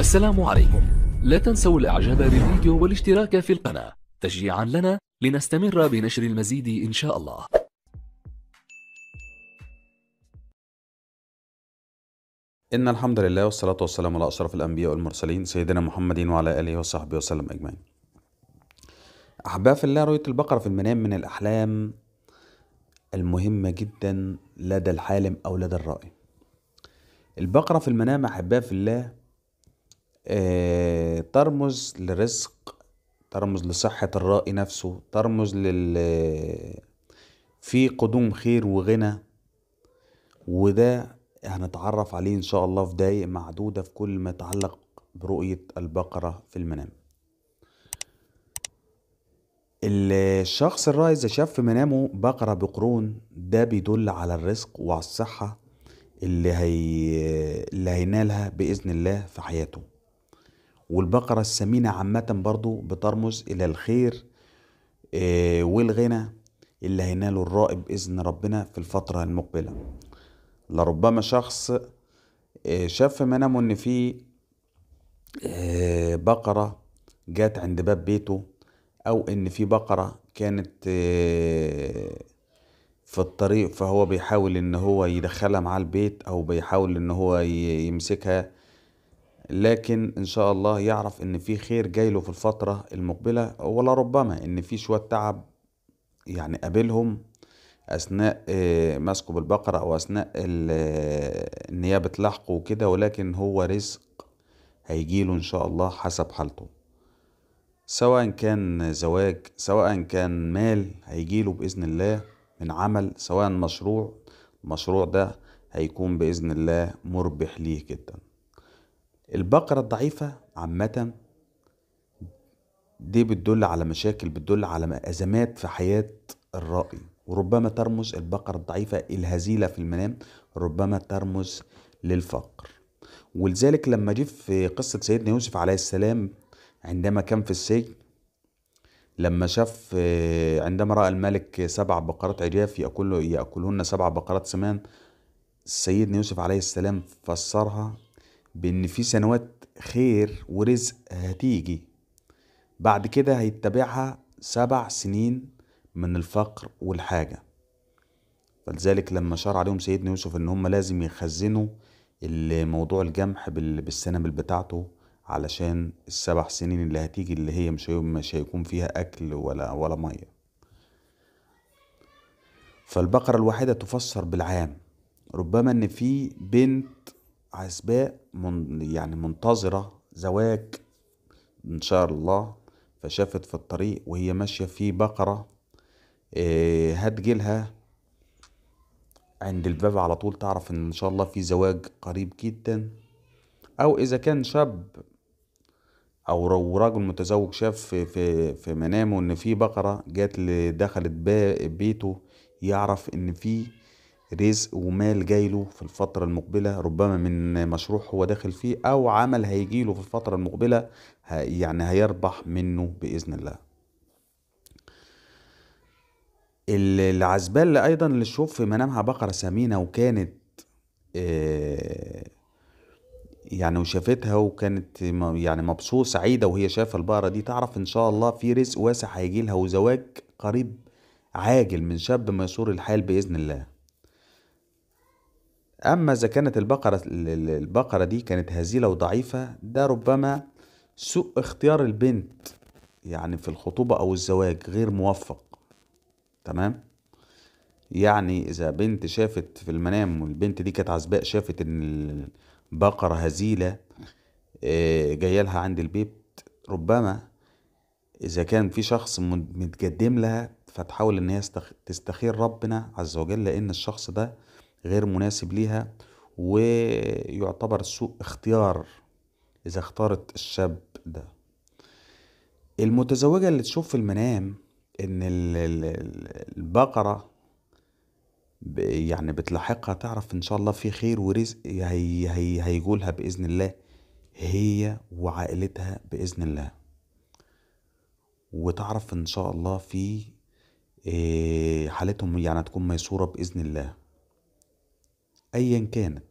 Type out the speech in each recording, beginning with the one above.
السلام عليكم لا تنسوا الاعجاب بالفيديو والاشتراك في القناة تشجيعا لنا لنستمر بنشر المزيد ان شاء الله إن الحمد لله والصلاة والسلام على أشرف الأنبياء والمرسلين سيدنا محمد وعلى آله وصحبه وسلم أجمعين. أحباء في الله رؤية البقرة في المنام من الأحلام المهمة جدا لدى الحالم أو لدى الرائي. البقرة في المنام أحباء في الله آه، ترمز لرزق ترمز لصحة الرائي نفسه ترمز لل في قدوم خير وغنى وده هنتعرف عليه ان شاء الله في دقايق معدودة في كل ما يتعلق برؤية البقرة في المنام الشخص الرائي اذا شاف في منامه بقرة بقرون ده بيدل على الرزق وعلى الصحة اللي هي اللي هينالها بإذن الله في حياته والبقرة السمينة عامة برضو بترمز إلى الخير آه، والغنى اللي هيناله الرائب بإذن ربنا في الفترة المقبلة لربما شخص آه، شاف في منامه إن في آه، بقرة جات عند باب بيته أو إن في بقرة كانت في الطريق فهو بيحاول إن هو يدخلها معاه البيت أو بيحاول إن هو يمسكها لكن ان شاء الله يعرف ان في خير جاي له في الفترة المقبلة ولا ربما ان في شوية تعب يعني قابلهم اثناء آه، مسكه بالبقرة او اثناء آه، النيابة لحقه وكده ولكن هو رزق هيجيله ان شاء الله حسب حالته سواء كان زواج سواء كان مال هيجيله باذن الله من عمل سواء مشروع المشروع ده هيكون باذن الله مربح ليه جدا البقرة الضعيفة عامة دي بتدل على مشاكل بتدل على أزمات في حياة الرائي وربما ترمز البقرة الضعيفة الهزيلة في المنام ربما ترمز للفقر ولذلك لما جه في قصة سيدنا يوسف عليه السلام عندما كان في السجن لما شاف آه، عندما رأى الملك سبع بقرات عجاف يأكلهن سبع بقرات سمان سيدنا يوسف عليه السلام فسرها بان في سنوات خير ورزق هتيجي بعد كده هيتبعها سبع سنين من الفقر والحاجة فلذلك لما شار عليهم سيدنا يوسف ان هم لازم يخزنوا موضوع الجمح بالسنمل بتاعته علشان السبع سنين اللي هتيجي اللي هي مش مش هيكون فيها اكل ولا ولا ميه فالبقرة الواحدة تفسر بالعام ربما ان في بنت عزباء من يعني منتظرة زواج إن شاء الله فشافت في الطريق وهي ماشية في بقرة هتجيلها آه، عند الباب على طول تعرف إن إن شاء الله في زواج قريب جدا أو إذا كان شاب او راجل متزوج شاف في في في منامه ان في بقره جات دخلت بيته يعرف ان في رزق ومال جايله في الفترة المقبلة ربما من مشروع هو داخل فيه أو عمل هيجيله في الفترة المقبلة يعني هيربح منه بإذن الله اللي أيضا اللي شوف في منامها بقرة سمينة وكانت آه، يعني وشافتها وكانت يعني مبسوط سعيدة وهي شافة البقرة دي تعرف إن شاء الله في رزق واسع هيجي لها وزواج قريب عاجل من شاب ميسور الحال بإذن الله أما إذا كانت البقرة البقرة دي كانت هزيلة وضعيفة ده ربما سوء اختيار البنت يعني في الخطوبة أو الزواج غير موفق تمام يعني إذا بنت شافت في المنام والبنت دي كانت عزباء شافت إن البقرة هزيلة آه، جاية لها عند البيت ربما إذا كان في شخص متقدم لها فتحاول إن هي تستخير ربنا عز وجل لأن الشخص ده غير مناسب ليها ويعتبر سوء اختيار إذا اختارت الشاب ده المتزوجة اللي تشوف في المنام إن البقرة يعني بتلاحقها تعرف إن شاء الله في خير ورزق هي هي هيجولها بإذن الله هي وعائلتها بإذن الله وتعرف إن شاء الله في إيه، حالتهم يعني هتكون ميسورة بإذن الله أيا كانت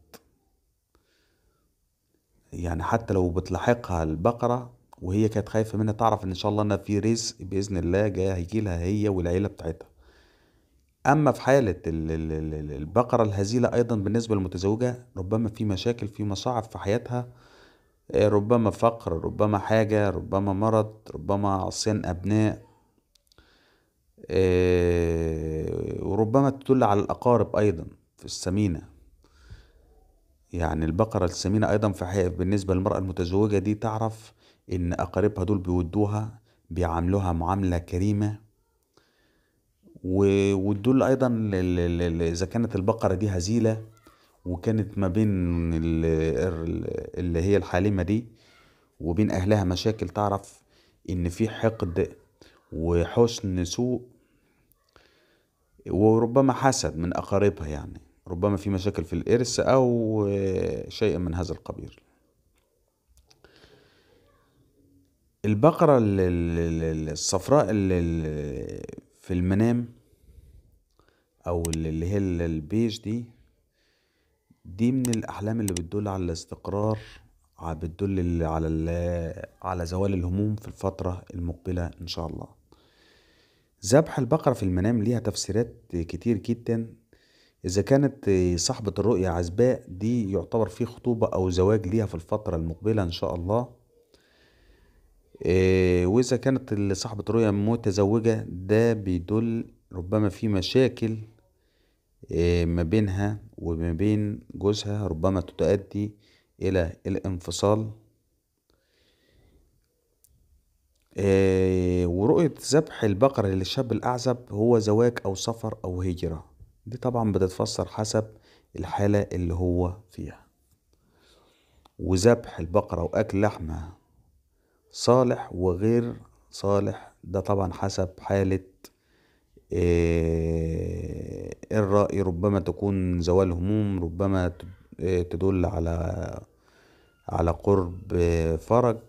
يعني حتى لو بتلاحقها البقرة وهي كانت خايفة منها تعرف إن شاء الله انها في رزق بإذن الله جاي هيجيلها هي والعيلة بتاعتها أما في حالة البقرة الهزيلة أيضا بالنسبة للمتزوجة ربما في مشاكل في مصاعب في حياتها آه، ربما فقر ربما حاجة ربما مرض ربما عصيان أبناء آه، وربما تدل على الأقارب أيضا في السمينة يعني البقرة السمينة أيضا في حياة بالنسبة للمرأة المتزوجة دي تعرف إن أقاربها دول بيودوها بيعاملوها معاملة كريمة ودول أيضا إذا كانت البقرة دي هزيلة وكانت ما بين اللي هي الحالمة دي وبين أهلها مشاكل تعرف إن في حقد وحسن سوء وربما حسد من أقاربها يعني ربما في مشاكل في الإرث أو شيء من هذا القبيل البقرة الصفراء في المنام أو اللي هي البيج دي دي من الأحلام اللي بتدل على الاستقرار بتدل على على زوال الهموم في الفترة المقبلة إن شاء الله ذبح البقرة في المنام ليها تفسيرات كتير جدا إذا كانت صاحبة الرؤية عزباء دي يعتبر فيه خطوبة أو زواج ليها في الفترة المقبلة إن شاء الله آه، وإذا كانت صاحبة الرؤية متزوجة ده بيدل ربما في مشاكل آه، ما بينها وما بين جوزها ربما تؤدي إلى الانفصال آه، ورؤية ذبح البقر للشاب الأعزب هو زواج أو سفر أو هجرة دي طبعا بتتفسر حسب الحالة اللي هو فيها وذبح البقرة وأكل لحمة صالح وغير صالح ده طبعا حسب حالة آه، الرأي ربما تكون زوال هموم ربما آه، تدل على على قرب آه، فرج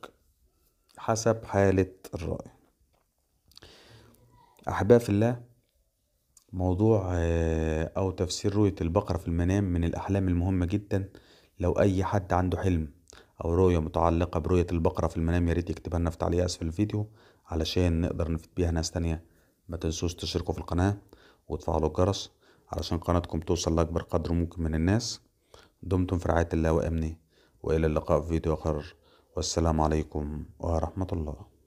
حسب حالة الرأي أحباء في الله موضوع آه، أو تفسير رؤية البقرة في المنام من الأحلام المهمة جدا لو أي حد عنده حلم أو رؤية متعلقة برؤية البقرة في المنام ياريت يكتبها لنا في تعليق أسفل الفيديو علشان نقدر نفيد بيها ناس تانية ما تنسوش تشتركوا في القناة وتفعلوا الجرس علشان قناتكم توصل لأكبر قدر ممكن من الناس دمتم في رعاية الله وأمني وإلى اللقاء في فيديو آخر والسلام عليكم ورحمة الله